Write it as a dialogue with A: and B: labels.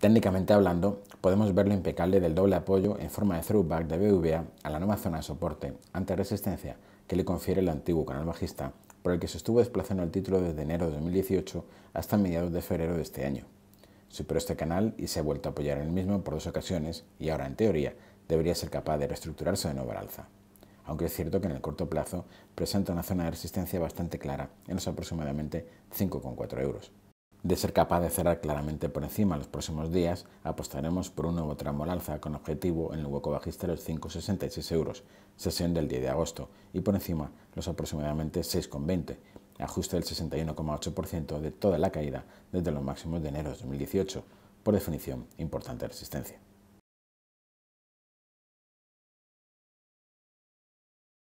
A: Técnicamente hablando, podemos ver lo impecable del doble apoyo en forma de throwback de BVA a la nueva zona de soporte ante resistencia que le confiere el antiguo canal bajista por el que se estuvo desplazando el título desde enero de 2018 hasta mediados de febrero de este año. Superó este canal y se ha vuelto a apoyar en el mismo por dos ocasiones y ahora, en teoría, debería ser capaz de reestructurarse de nuevo al alza. Aunque es cierto que en el corto plazo presenta una zona de resistencia bastante clara en los aproximadamente 5,4 euros de ser capaz de cerrar claramente por encima los próximos días, apostaremos por un nuevo tramo alza con objetivo en el hueco bajista de los 5,66 euros, sesión del 10 de agosto, y por encima los aproximadamente 6,20, ajuste del 61,8% de toda la caída desde los máximos de enero de 2018, por definición importante resistencia.